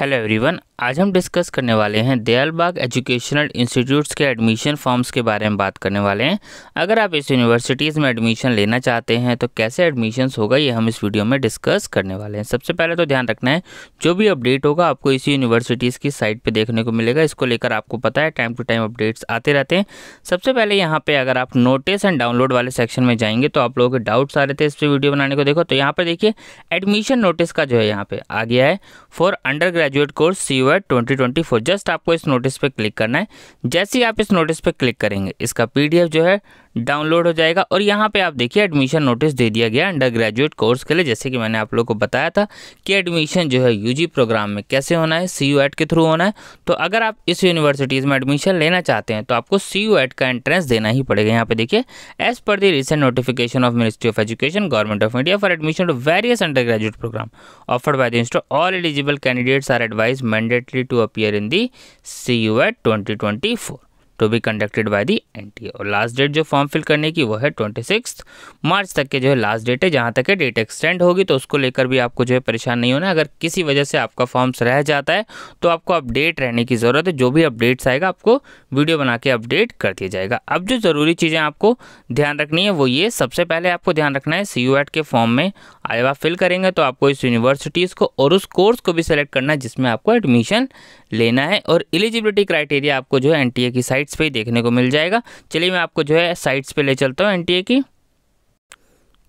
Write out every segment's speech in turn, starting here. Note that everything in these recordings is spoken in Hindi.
हेलो एवरीवन आज हम डिस्कस करने वाले हैं दयालबाग एजुकेशनल इंस्टीट्यूट्स के एडमिशन फॉर्म्स के बारे में बात करने वाले हैं अगर आप इस यूनिवर्सिटीज़ में एडमिशन लेना चाहते हैं तो कैसे एडमिशन्स होगा ये हम इस वीडियो में डिस्कस करने वाले हैं सबसे पहले तो ध्यान रखना है जो भी अपडेट होगा आपको इसी यूनिवर्सिटीज़ की साइट पर देखने को मिलेगा इसको लेकर आपको पता है टाइम टू टाइम अपडेट्स आते रहते हैं सबसे पहले यहाँ पर अगर आप नोटिस एंड डाउनलोड वाले सेक्शन में जाएंगे तो आप लोगों के डाउट्स आ रहे थे इस पर वीडियो बनाने को देखो तो यहाँ पर देखिए एडमिशन नोटिस का जो है यहाँ पर आ गया है for undergraduate course C U twenty twenty four just आपको इस नोटिस पे क्लिक करना है जैसे ही आप इस नोटिस पे क्लिक करेंगे इसका पीडीएफ जो है डाउनलोड हो जाएगा और यहाँ पे आप देखिए एडमिशन नोटिस दे दिया गया अंडर ग्रेजुएट कोर्स के लिए जैसे कि मैंने आप लोग को बताया था कि एडमिशन जो है यूजी प्रोग्राम में कैसे होना है सी यू के थ्रू होना है तो अगर आप इस यूनिवर्सिटीज़ में एडमिशन लेना चाहते हैं तो आपको सी यू का एंट्रेंस देना ही पड़ेगा यहाँ पे देखिए as per the recent notification of ministry of education government of India for admission to various undergraduate program offered by the institute all eligible candidates are advise mandatory to appear in the C U ET twenty twenty four to be conducted by the N और लास्ट डेट जो फॉर्म फिल करने की वो है ट्वेंटी सिक्स मार्च तक के जो है लास्ट डेट है जहाँ तक है डेट एक्सटेंड होगी तो उसको लेकर भी आपको जो है परेशान नहीं होना अगर किसी वजह से आपका फॉर्म्स रह जाता है तो आपको अपडेट रहने की ज़रूरत है जो भी अपडेट्स आएगा आपको वीडियो बना के अपडेट कर दिया जाएगा अब जो ज़रूरी चीज़ें आपको ध्यान रखनी है वो ये सबसे पहले आपको ध्यान रखना है सी के फॉर्म में आई फिल करेंगे तो आपको इस यूनिवर्सिटीज़ को और उस कोर्स को भी सिलेक्ट करना है जिसमें आपको एडमिशन लेना है और एलिजिबिलिटी क्राइटेरिया आपको जो है एन की साइट साइट्स पे ही देखने को मिल जाएगा चलिए मैं आपको जो है साइट्स पे ले चलता हूँ एनटीए की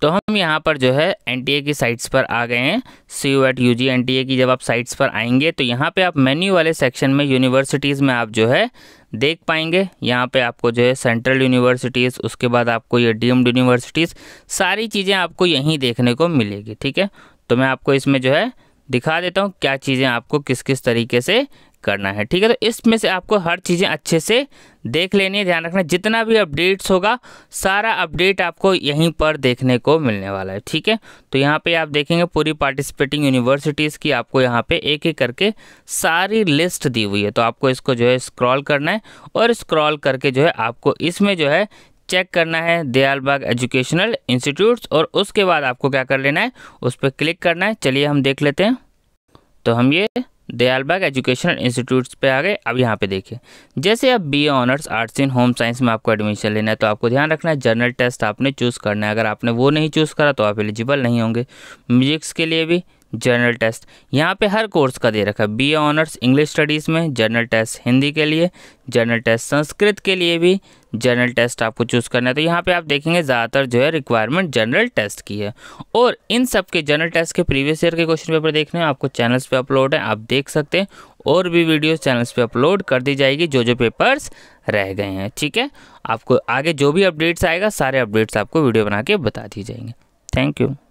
तो हम यहाँ पर जो है एन की साइट्स पर आ गए हैं C U ET U G की जब आप साइट्स पर आएंगे तो यहाँ पे आप मेन्यू वाले सेक्शन में यूनिवर्सिटीज़ में आप जो है देख पाएंगे यहाँ पे आपको जो है सेंट्रल यूनिवर्सिटीज़ उसके बाद आपको ये डीम्ड यूनिवर्सिटीज़ सारी चीज़ें आपको यहीं देखने को मिलेगी ठीक है तो मैं आपको इसमें जो है दिखा देता हूँ क्या चीज़ें आपको किस किस तरीके से करना है ठीक है तो इसमें से आपको हर चीज़ें अच्छे से देख लेनी है ध्यान रखना जितना भी अपडेट्स होगा सारा अपडेट आपको यहीं पर देखने को मिलने वाला है ठीक है तो यहाँ पे आप देखेंगे पूरी पार्टिसिपेटिंग यूनिवर्सिटीज़ की आपको यहाँ पे एक एक करके सारी लिस्ट दी हुई है तो आपको इसको जो है स्क्रॉल करना है और स्क्रॉल करके जो है आपको इसमें जो है चेक करना है दयालबाग एजुकेशनल इंस्टीट्यूट्स और उसके बाद आपको क्या कर लेना है उस पर क्लिक करना है चलिए हम देख लेते हैं तो हम ये दयालबाग एजुकेशनल इंस्टीट्यूट्स पे आ गए अब यहाँ पे देखिए जैसे आप B honours arts in home science में आपको एडमिशन लेना है तो आपको ध्यान रखना है जर्नल टेस्ट आपने चूज़ करना है अगर आपने वो नहीं चूज़ करा तो आप एलिजिबल नहीं होंगे म्यूजिक्स के लिए भी जर्नल टेस्ट यहाँ पे हर कोर्स का दे रखा है बी ऑनर्स इंग्लिश स्टडीज़ में जर्नल टेस्ट हिंदी के लिए जर्नल टेस्ट संस्कृत के लिए भी जर्नल टेस्ट आपको चूज़ करना है तो यहाँ पे आप देखेंगे ज़्यादातर जो है रिक्वायरमेंट जनरल टेस्ट की है और इन सब के जनरल टेस्ट के प्रीवियस ईयर के क्वेश्चन पेपर देखने हैं आपको चैनल्स पर अपलोड है आप देख सकते हैं और भी वीडियो चैनल्स पर अपलोड कर दी जाएगी जो जो पेपर्स रह गए हैं ठीक है आपको आगे जो भी अपडेट्स आएगा सारे अपडेट्स आपको वीडियो बना के बता दी जाएंगे थैंक यू